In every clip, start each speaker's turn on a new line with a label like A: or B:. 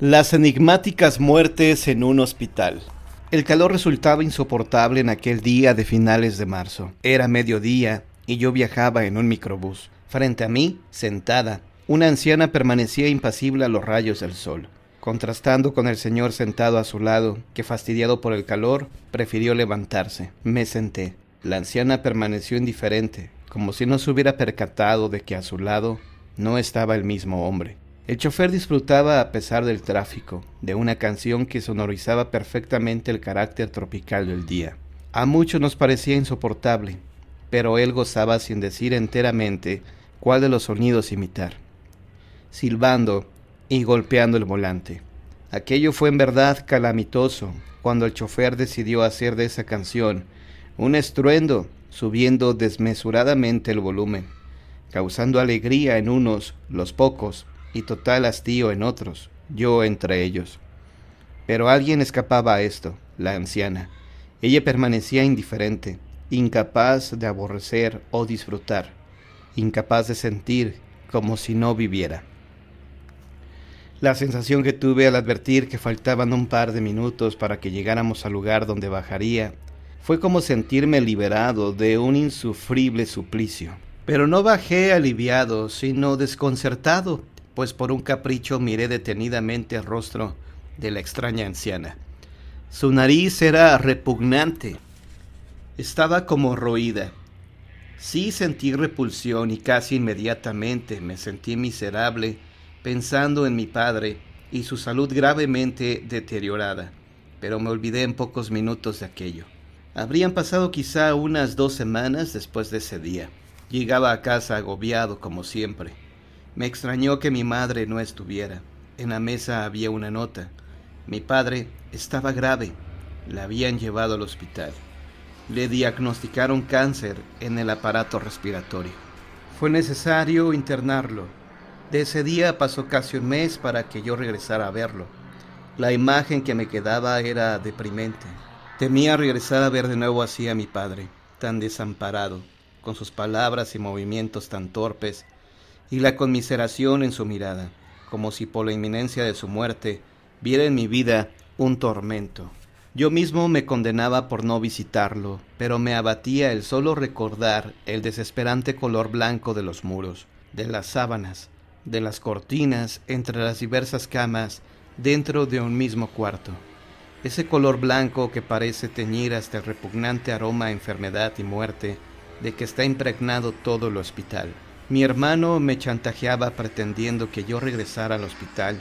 A: Las enigmáticas muertes en un hospital. El calor resultaba insoportable en aquel día de finales de marzo. Era mediodía y yo viajaba en un microbús. Frente a mí, sentada, una anciana permanecía impasible a los rayos del sol, contrastando con el señor sentado a su lado, que fastidiado por el calor, prefirió levantarse. Me senté. La anciana permaneció indiferente, como si no se hubiera percatado de que a su lado no estaba el mismo hombre. El chofer disfrutaba a pesar del tráfico, de una canción que sonorizaba perfectamente el carácter tropical del día. A muchos nos parecía insoportable, pero él gozaba sin decir enteramente cuál de los sonidos imitar, silbando y golpeando el volante. Aquello fue en verdad calamitoso cuando el chofer decidió hacer de esa canción un estruendo, subiendo desmesuradamente el volumen, causando alegría en unos, los pocos, y total hastío en otros, yo entre ellos. Pero alguien escapaba a esto, la anciana. Ella permanecía indiferente, incapaz de aborrecer o disfrutar, incapaz de sentir como si no viviera. La sensación que tuve al advertir que faltaban un par de minutos para que llegáramos al lugar donde bajaría fue como sentirme liberado de un insufrible suplicio. Pero no bajé aliviado, sino desconcertado pues por un capricho miré detenidamente el rostro de la extraña anciana. Su nariz era repugnante. Estaba como roída. Sí sentí repulsión y casi inmediatamente me sentí miserable pensando en mi padre y su salud gravemente deteriorada, pero me olvidé en pocos minutos de aquello. Habrían pasado quizá unas dos semanas después de ese día. Llegaba a casa agobiado como siempre. Me extrañó que mi madre no estuviera. En la mesa había una nota. Mi padre estaba grave. La habían llevado al hospital. Le diagnosticaron cáncer en el aparato respiratorio. Fue necesario internarlo. De ese día pasó casi un mes para que yo regresara a verlo. La imagen que me quedaba era deprimente. Temía regresar a ver de nuevo así a mi padre, tan desamparado, con sus palabras y movimientos tan torpes y la conmiseración en su mirada, como si por la inminencia de su muerte viera en mi vida un tormento. Yo mismo me condenaba por no visitarlo, pero me abatía el solo recordar el desesperante color blanco de los muros, de las sábanas, de las cortinas entre las diversas camas dentro de un mismo cuarto. Ese color blanco que parece teñir hasta el repugnante aroma a enfermedad y muerte de que está impregnado todo el hospital. Mi hermano me chantajeaba pretendiendo que yo regresara al hospital,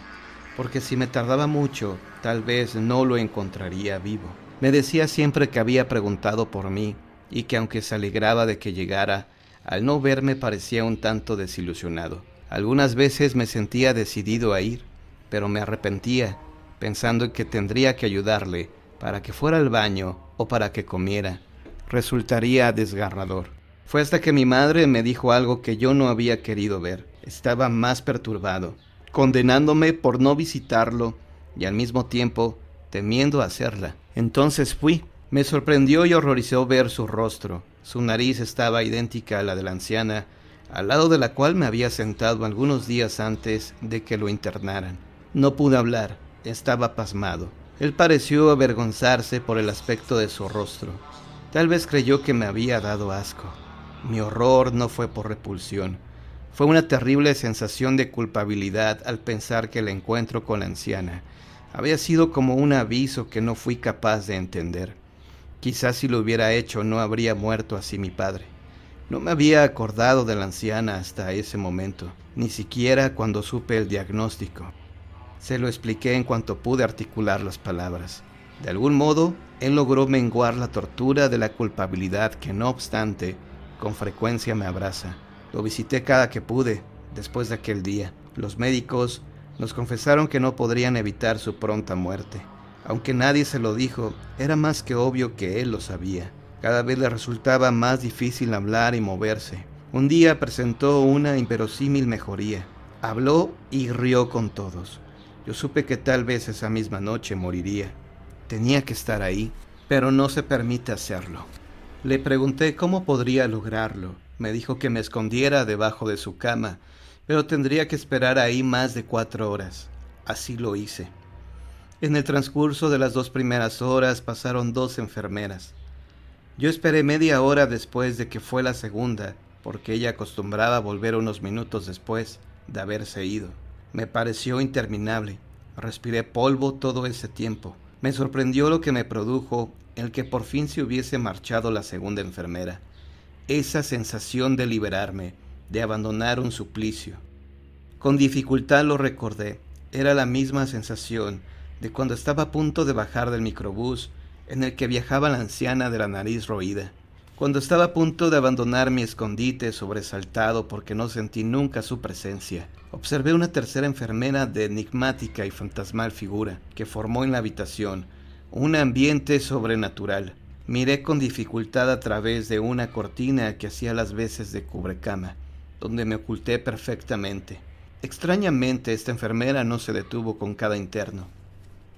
A: porque si me tardaba mucho, tal vez no lo encontraría vivo. Me decía siempre que había preguntado por mí y que aunque se alegraba de que llegara, al no verme parecía un tanto desilusionado. Algunas veces me sentía decidido a ir, pero me arrepentía, pensando que tendría que ayudarle para que fuera al baño o para que comiera. Resultaría desgarrador. Fue hasta que mi madre me dijo algo que yo no había querido ver. Estaba más perturbado, condenándome por no visitarlo y al mismo tiempo temiendo hacerla. Entonces fui. Me sorprendió y horrorizó ver su rostro. Su nariz estaba idéntica a la de la anciana, al lado de la cual me había sentado algunos días antes de que lo internaran. No pude hablar, estaba pasmado. Él pareció avergonzarse por el aspecto de su rostro. Tal vez creyó que me había dado asco. Mi horror no fue por repulsión, fue una terrible sensación de culpabilidad al pensar que el encuentro con la anciana había sido como un aviso que no fui capaz de entender. Quizás si lo hubiera hecho no habría muerto así mi padre. No me había acordado de la anciana hasta ese momento, ni siquiera cuando supe el diagnóstico. Se lo expliqué en cuanto pude articular las palabras. De algún modo, él logró menguar la tortura de la culpabilidad que no obstante con frecuencia me abraza. Lo visité cada que pude, después de aquel día. Los médicos nos confesaron que no podrían evitar su pronta muerte. Aunque nadie se lo dijo, era más que obvio que él lo sabía. Cada vez le resultaba más difícil hablar y moverse. Un día presentó una inverosímil mejoría. Habló y rió con todos. Yo supe que tal vez esa misma noche moriría. Tenía que estar ahí, pero no se permite hacerlo. Le pregunté cómo podría lograrlo. Me dijo que me escondiera debajo de su cama, pero tendría que esperar ahí más de cuatro horas. Así lo hice. En el transcurso de las dos primeras horas pasaron dos enfermeras. Yo esperé media hora después de que fue la segunda, porque ella acostumbraba volver unos minutos después de haberse ido. Me pareció interminable. Respiré polvo todo ese tiempo. Me sorprendió lo que me produjo el que por fin se hubiese marchado la segunda enfermera, esa sensación de liberarme, de abandonar un suplicio. Con dificultad lo recordé, era la misma sensación de cuando estaba a punto de bajar del microbús en el que viajaba la anciana de la nariz roída, cuando estaba a punto de abandonar mi escondite sobresaltado porque no sentí nunca su presencia. Observé una tercera enfermera de enigmática y fantasmal figura que formó en la habitación, un ambiente sobrenatural. Miré con dificultad a través de una cortina que hacía las veces de cubrecama, donde me oculté perfectamente. Extrañamente, esta enfermera no se detuvo con cada interno.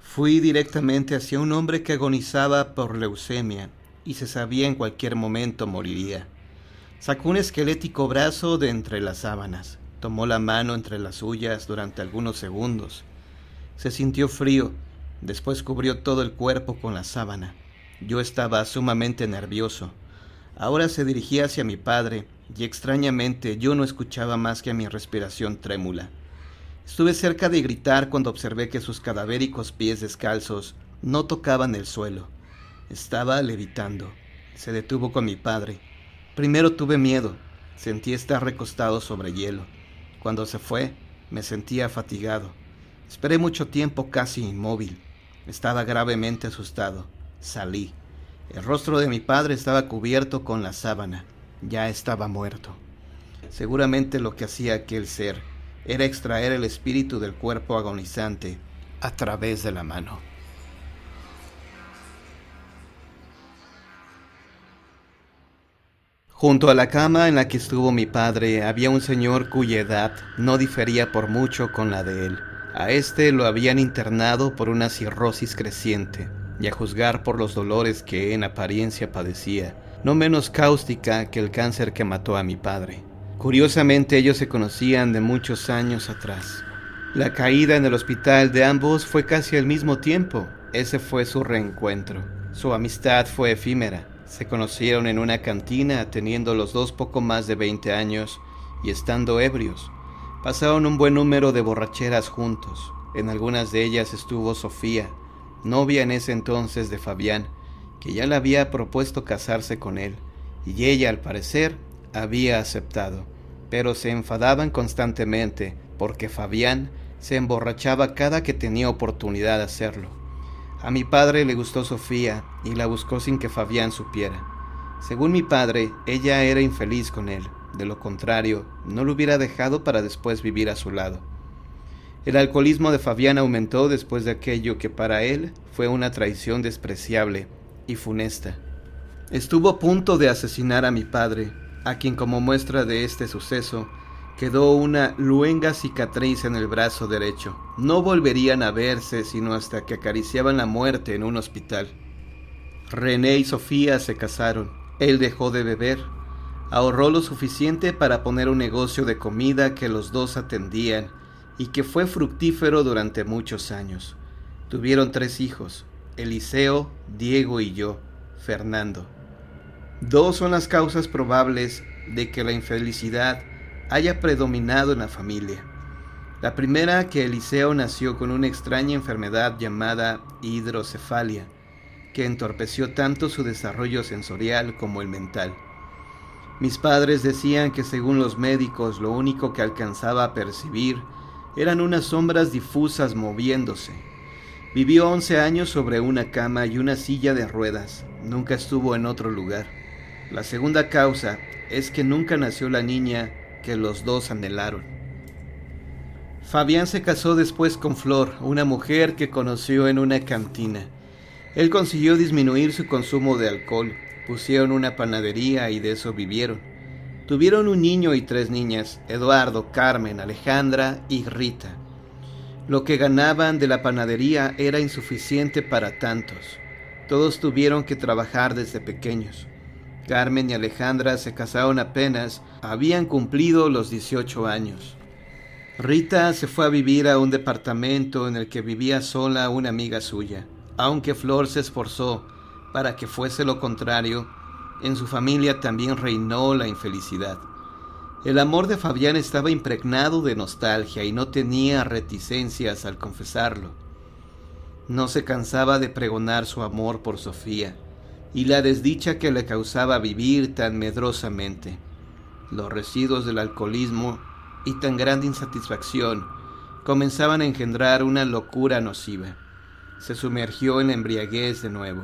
A: Fui directamente hacia un hombre que agonizaba por leucemia y se sabía en cualquier momento moriría. Sacó un esquelético brazo de entre las sábanas, tomó la mano entre las suyas durante algunos segundos. Se sintió frío Después cubrió todo el cuerpo con la sábana. Yo estaba sumamente nervioso. Ahora se dirigía hacia mi padre, y extrañamente yo no escuchaba más que mi respiración trémula. Estuve cerca de gritar cuando observé que sus cadavéricos pies descalzos no tocaban el suelo. Estaba levitando. Se detuvo con mi padre. Primero tuve miedo. Sentí estar recostado sobre hielo. Cuando se fue, me sentía fatigado. Esperé mucho tiempo casi inmóvil. Estaba gravemente asustado. Salí. El rostro de mi padre estaba cubierto con la sábana. Ya estaba muerto. Seguramente lo que hacía aquel ser era extraer el espíritu del cuerpo agonizante a través de la mano. Junto a la cama en la que estuvo mi padre había un señor cuya edad no difería por mucho con la de él. A este lo habían internado por una cirrosis creciente, y a juzgar por los dolores que en apariencia padecía, no menos cáustica que el cáncer que mató a mi padre. Curiosamente ellos se conocían de muchos años atrás. La caída en el hospital de ambos fue casi al mismo tiempo. Ese fue su reencuentro. Su amistad fue efímera. Se conocieron en una cantina teniendo los dos poco más de 20 años y estando ebrios. Pasaron un buen número de borracheras juntos. En algunas de ellas estuvo Sofía, novia en ese entonces de Fabián, que ya le había propuesto casarse con él, y ella al parecer había aceptado, pero se enfadaban constantemente porque Fabián se emborrachaba cada que tenía oportunidad de hacerlo. A mi padre le gustó Sofía y la buscó sin que Fabián supiera. Según mi padre, ella era infeliz con él, de lo contrario, no lo hubiera dejado para después vivir a su lado. El alcoholismo de Fabián aumentó después de aquello que para él fue una traición despreciable y funesta. Estuvo a punto de asesinar a mi padre, a quien como muestra de este suceso quedó una luenga cicatriz en el brazo derecho. No volverían a verse sino hasta que acariciaban la muerte en un hospital. René y Sofía se casaron. Él dejó de beber ahorró lo suficiente para poner un negocio de comida que los dos atendían y que fue fructífero durante muchos años. Tuvieron tres hijos, Eliseo, Diego y yo, Fernando. Dos son las causas probables de que la infelicidad haya predominado en la familia. La primera que Eliseo nació con una extraña enfermedad llamada hidrocefalia, que entorpeció tanto su desarrollo sensorial como el mental. Mis padres decían que según los médicos lo único que alcanzaba a percibir eran unas sombras difusas moviéndose. Vivió 11 años sobre una cama y una silla de ruedas. Nunca estuvo en otro lugar. La segunda causa es que nunca nació la niña que los dos anhelaron. Fabián se casó después con Flor, una mujer que conoció en una cantina. Él consiguió disminuir su consumo de alcohol. Pusieron una panadería y de eso vivieron. Tuvieron un niño y tres niñas, Eduardo, Carmen, Alejandra y Rita. Lo que ganaban de la panadería era insuficiente para tantos. Todos tuvieron que trabajar desde pequeños. Carmen y Alejandra se casaron apenas, habían cumplido los 18 años. Rita se fue a vivir a un departamento en el que vivía sola una amiga suya. Aunque Flor se esforzó, para que fuese lo contrario, en su familia también reinó la infelicidad. El amor de Fabián estaba impregnado de nostalgia y no tenía reticencias al confesarlo. No se cansaba de pregonar su amor por Sofía y la desdicha que le causaba vivir tan medrosamente, los residuos del alcoholismo y tan grande insatisfacción comenzaban a engendrar una locura nociva. Se sumergió en la embriaguez de nuevo.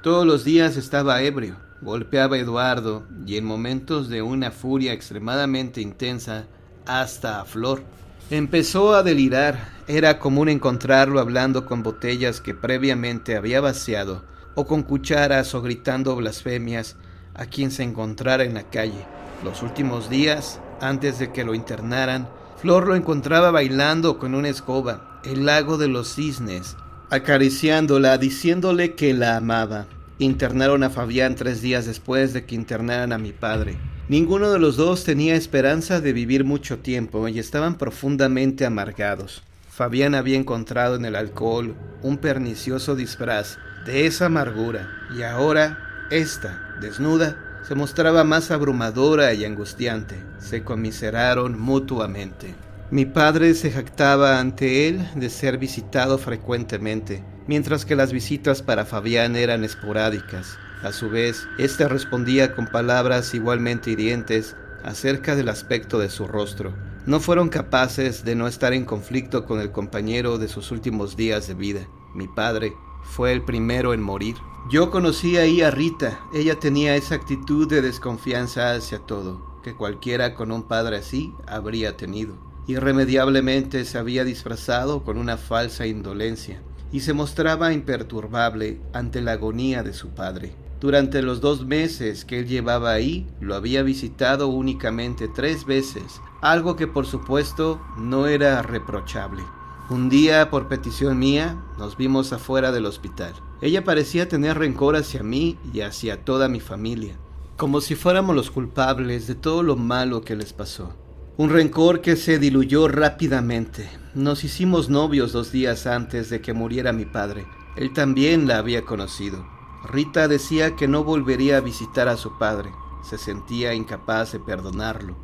A: Todos los días estaba ebrio, golpeaba a Eduardo y en momentos de una furia extremadamente intensa, hasta a Flor. Empezó a delirar, era común encontrarlo hablando con botellas que previamente había vaciado, o con cucharas o gritando blasfemias a quien se encontrara en la calle. Los últimos días, antes de que lo internaran, Flor lo encontraba bailando con una escoba, el lago de los cisnes, acariciándola, diciéndole que la amaba. Internaron a Fabián tres días después de que internaran a mi padre. Ninguno de los dos tenía esperanza de vivir mucho tiempo y estaban profundamente amargados. Fabián había encontrado en el alcohol un pernicioso disfraz de esa amargura y ahora esta, desnuda, se mostraba más abrumadora y angustiante. Se comiseraron mutuamente. Mi padre se jactaba ante él de ser visitado frecuentemente, mientras que las visitas para Fabián eran esporádicas. A su vez, éste respondía con palabras igualmente hirientes acerca del aspecto de su rostro. No fueron capaces de no estar en conflicto con el compañero de sus últimos días de vida. Mi padre fue el primero en morir. Yo conocí ahí a Rita. Ella tenía esa actitud de desconfianza hacia todo, que cualquiera con un padre así habría tenido. Irremediablemente se había disfrazado con una falsa indolencia y se mostraba imperturbable ante la agonía de su padre. Durante los dos meses que él llevaba ahí, lo había visitado únicamente tres veces, algo que por supuesto no era reprochable. Un día, por petición mía, nos vimos afuera del hospital. Ella parecía tener rencor hacia mí y hacia toda mi familia, como si fuéramos los culpables de todo lo malo que les pasó. Un rencor que se diluyó rápidamente. Nos hicimos novios dos días antes de que muriera mi padre. Él también la había conocido. Rita decía que no volvería a visitar a su padre. Se sentía incapaz de perdonarlo,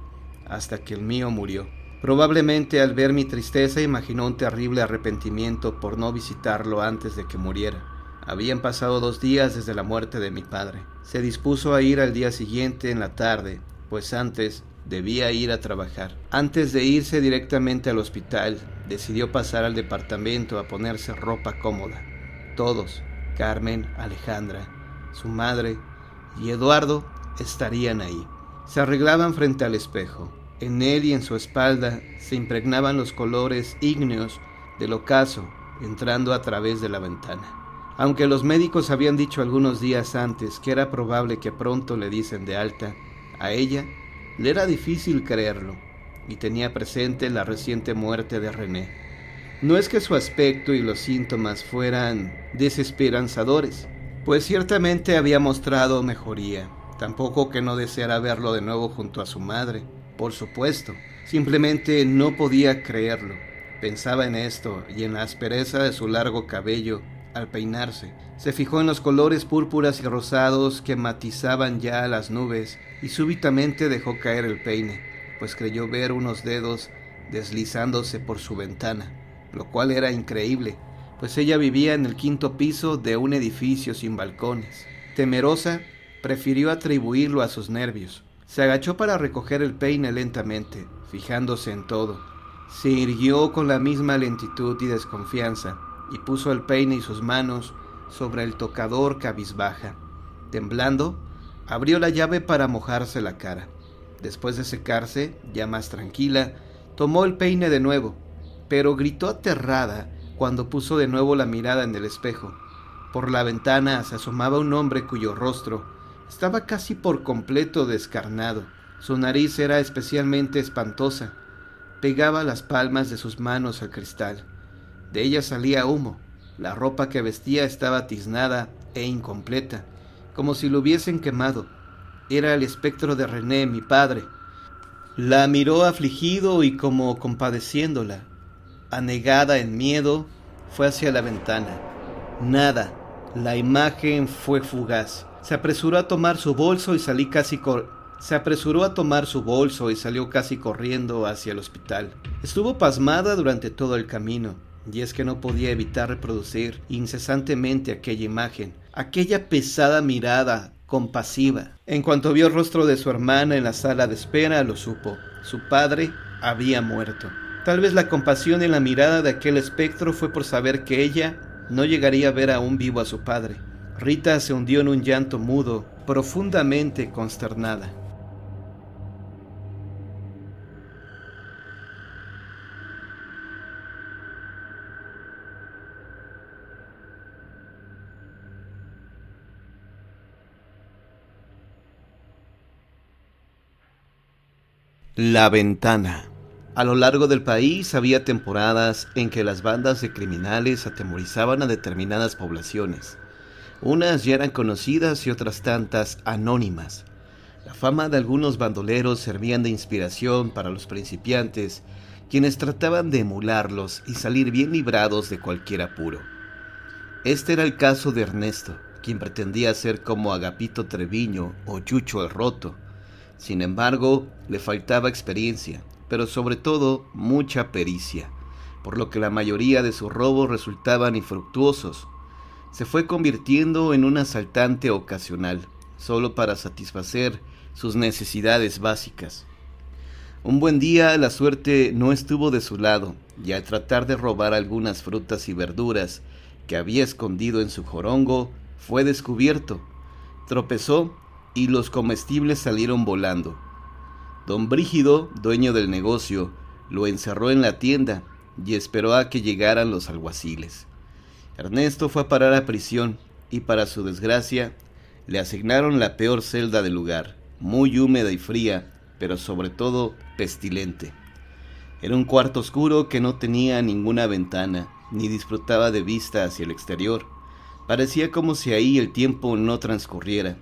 A: hasta que el mío murió. Probablemente al ver mi tristeza imaginó un terrible arrepentimiento por no visitarlo antes de que muriera. Habían pasado dos días desde la muerte de mi padre. Se dispuso a ir al día siguiente en la tarde, pues antes debía ir a trabajar. Antes de irse directamente al hospital, decidió pasar al departamento a ponerse ropa cómoda. Todos, Carmen, Alejandra, su madre y Eduardo, estarían ahí. Se arreglaban frente al espejo. En él y en su espalda se impregnaban los colores ígneos del ocaso entrando a través de la ventana. Aunque los médicos habían dicho algunos días antes que era probable que pronto le dicen de alta, a ella le era difícil creerlo, y tenía presente la reciente muerte de René. No es que su aspecto y los síntomas fueran desesperanzadores, pues ciertamente había mostrado mejoría, tampoco que no deseara verlo de nuevo junto a su madre, por supuesto, simplemente no podía creerlo. Pensaba en esto y en la aspereza de su largo cabello al peinarse. Se fijó en los colores púrpuras y rosados que matizaban ya las nubes y súbitamente dejó caer el peine, pues creyó ver unos dedos deslizándose por su ventana, lo cual era increíble, pues ella vivía en el quinto piso de un edificio sin balcones. Temerosa, prefirió atribuirlo a sus nervios. Se agachó para recoger el peine lentamente, fijándose en todo. Se irguió con la misma lentitud y desconfianza, y puso el peine y sus manos sobre el tocador cabizbaja. Temblando, Abrió la llave para mojarse la cara. Después de secarse, ya más tranquila, tomó el peine de nuevo, pero gritó aterrada cuando puso de nuevo la mirada en el espejo. Por la ventana se asomaba un hombre cuyo rostro estaba casi por completo descarnado. Su nariz era especialmente espantosa. Pegaba las palmas de sus manos al cristal. De ella salía humo. La ropa que vestía estaba tiznada e incompleta como si lo hubiesen quemado. Era el espectro de René, mi padre. La miró afligido y como compadeciéndola. Anegada en miedo, fue hacia la ventana. Nada. La imagen fue fugaz. Se apresuró a tomar su bolso y casi se apresuró a tomar su bolso y salió casi corriendo hacia el hospital. Estuvo pasmada durante todo el camino, y es que no podía evitar reproducir incesantemente aquella imagen, aquella pesada mirada compasiva. En cuanto vio el rostro de su hermana en la sala de espera, lo supo. Su padre había muerto. Tal vez la compasión en la mirada de aquel espectro fue por saber que ella no llegaría a ver aún vivo a su padre. Rita se hundió en un llanto mudo, profundamente consternada. La ventana. A lo largo del país había temporadas en que las bandas de criminales atemorizaban a determinadas poblaciones. Unas ya eran conocidas y otras tantas anónimas. La fama de algunos bandoleros servían de inspiración para los principiantes, quienes trataban de emularlos y salir bien librados de cualquier apuro. Este era el caso de Ernesto, quien pretendía ser como Agapito Treviño o Chucho el Roto, sin embargo, le faltaba experiencia, pero sobre todo mucha pericia, por lo que la mayoría de sus robos resultaban infructuosos. Se fue convirtiendo en un asaltante ocasional, solo para satisfacer sus necesidades básicas. Un buen día la suerte no estuvo de su lado, y al tratar de robar algunas frutas y verduras que había escondido en su jorongo, fue descubierto. Tropezó y los comestibles salieron volando. Don Brígido, dueño del negocio, lo encerró en la tienda y esperó a que llegaran los alguaciles. Ernesto fue a parar a prisión y para su desgracia le asignaron la peor celda del lugar, muy húmeda y fría, pero sobre todo pestilente. Era un cuarto oscuro que no tenía ninguna ventana, ni disfrutaba de vista hacia el exterior. Parecía como si ahí el tiempo no transcurriera,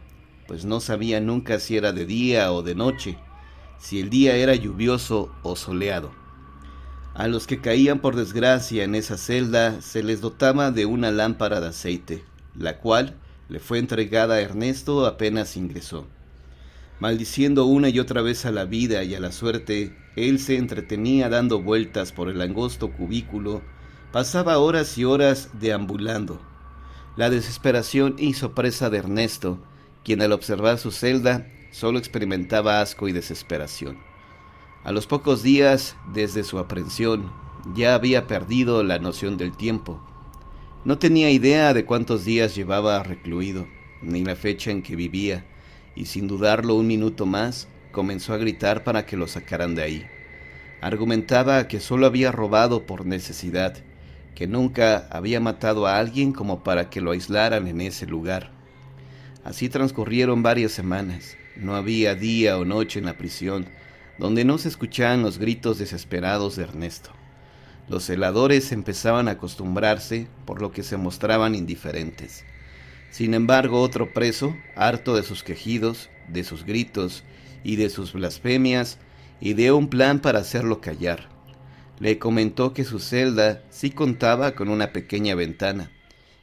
A: pues no sabía nunca si era de día o de noche, si el día era lluvioso o soleado. A los que caían por desgracia en esa celda se les dotaba de una lámpara de aceite, la cual le fue entregada a Ernesto apenas ingresó. Maldiciendo una y otra vez a la vida y a la suerte, él se entretenía dando vueltas por el angosto cubículo, pasaba horas y horas deambulando. La desesperación hizo presa de Ernesto, quien al observar su celda solo experimentaba asco y desesperación. A los pocos días, desde su aprehensión, ya había perdido la noción del tiempo. No tenía idea de cuántos días llevaba recluido, ni la fecha en que vivía, y sin dudarlo un minuto más, comenzó a gritar para que lo sacaran de ahí. Argumentaba que solo había robado por necesidad, que nunca había matado a alguien como para que lo aislaran en ese lugar. Así transcurrieron varias semanas. No había día o noche en la prisión donde no se escuchaban los gritos desesperados de Ernesto. Los celadores empezaban a acostumbrarse, por lo que se mostraban indiferentes. Sin embargo, otro preso, harto de sus quejidos, de sus gritos y de sus blasfemias, ideó un plan para hacerlo callar. Le comentó que su celda sí contaba con una pequeña ventana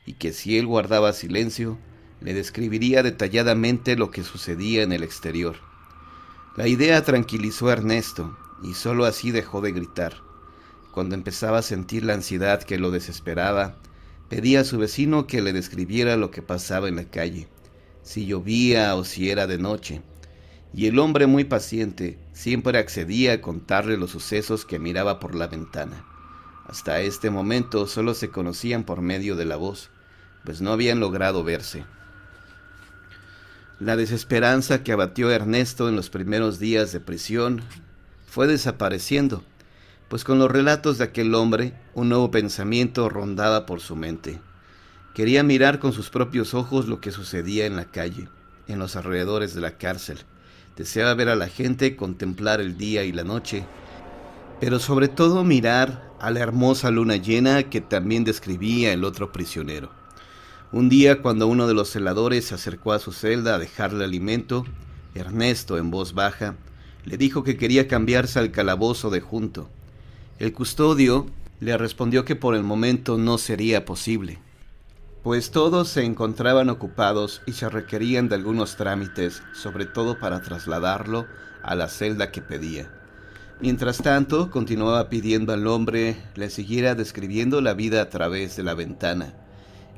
A: y que si él guardaba silencio, le describiría detalladamente lo que sucedía en el exterior. La idea tranquilizó a Ernesto, y solo así dejó de gritar. Cuando empezaba a sentir la ansiedad que lo desesperaba, pedía a su vecino que le describiera lo que pasaba en la calle, si llovía o si era de noche, y el hombre muy paciente siempre accedía a contarle los sucesos que miraba por la ventana. Hasta este momento solo se conocían por medio de la voz, pues no habían logrado verse. La desesperanza que abatió a Ernesto en los primeros días de prisión fue desapareciendo, pues con los relatos de aquel hombre un nuevo pensamiento rondaba por su mente. Quería mirar con sus propios ojos lo que sucedía en la calle, en los alrededores de la cárcel. Deseaba ver a la gente, contemplar el día y la noche, pero sobre todo mirar a la hermosa luna llena que también describía el otro prisionero. Un día, cuando uno de los celadores se acercó a su celda a dejarle alimento, Ernesto, en voz baja, le dijo que quería cambiarse al calabozo de junto. El custodio le respondió que por el momento no sería posible, pues todos se encontraban ocupados y se requerían de algunos trámites, sobre todo para trasladarlo a la celda que pedía. Mientras tanto, continuaba pidiendo al hombre le siguiera describiendo la vida a través de la ventana.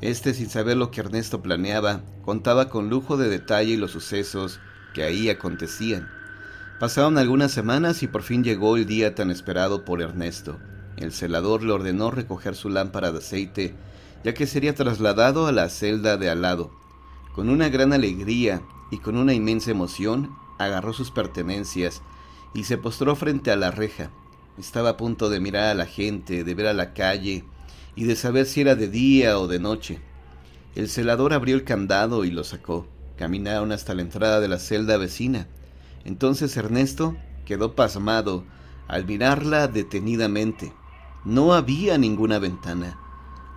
A: Este, sin saber lo que Ernesto planeaba, contaba con lujo de detalle los sucesos que ahí acontecían. Pasaron algunas semanas y por fin llegó el día tan esperado por Ernesto. El celador le ordenó recoger su lámpara de aceite, ya que sería trasladado a la celda de al lado. Con una gran alegría y con una inmensa emoción, agarró sus pertenencias y se postró frente a la reja. Estaba a punto de mirar a la gente, de ver a la calle, y de saber si era de día o de noche. El celador abrió el candado y lo sacó. Caminaron hasta la entrada de la celda vecina. Entonces Ernesto quedó pasmado al mirarla detenidamente. No había ninguna ventana.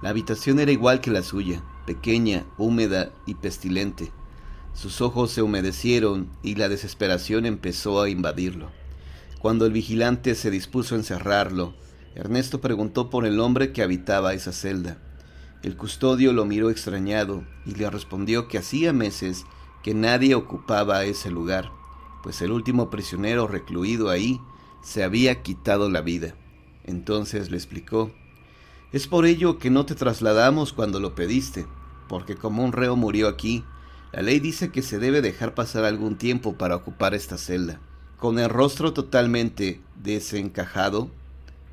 A: La habitación era igual que la suya, pequeña, húmeda y pestilente. Sus ojos se humedecieron y la desesperación empezó a invadirlo. Cuando el vigilante se dispuso a encerrarlo, Ernesto preguntó por el hombre que habitaba esa celda. El custodio lo miró extrañado y le respondió que hacía meses que nadie ocupaba ese lugar, pues el último prisionero recluido ahí se había quitado la vida. Entonces le explicó, es por ello que no te trasladamos cuando lo pediste, porque como un reo murió aquí, la ley dice que se debe dejar pasar algún tiempo para ocupar esta celda. Con el rostro totalmente desencajado,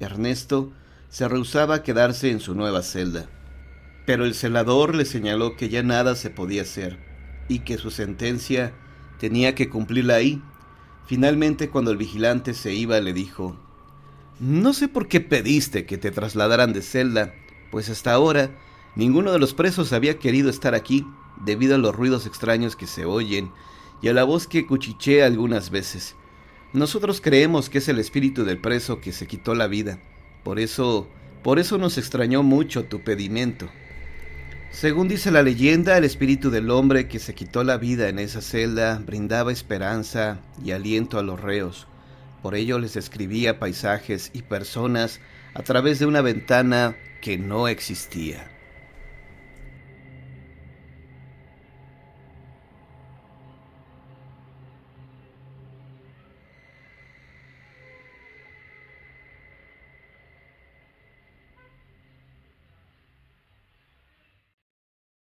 A: Ernesto se rehusaba a quedarse en su nueva celda, pero el celador le señaló que ya nada se podía hacer y que su sentencia tenía que cumplirla ahí. Finalmente, cuando el vigilante se iba, le dijo, No sé por qué pediste que te trasladaran de celda, pues hasta ahora ninguno de los presos había querido estar aquí debido a los ruidos extraños que se oyen y a la voz que cuchichea algunas veces. Nosotros creemos que es el espíritu del preso que se quitó la vida. Por eso, por eso nos extrañó mucho tu pedimento. Según dice la leyenda, el espíritu del hombre que se quitó la vida en esa celda brindaba esperanza y aliento a los reos. Por ello les escribía paisajes y personas a través de una ventana que no existía.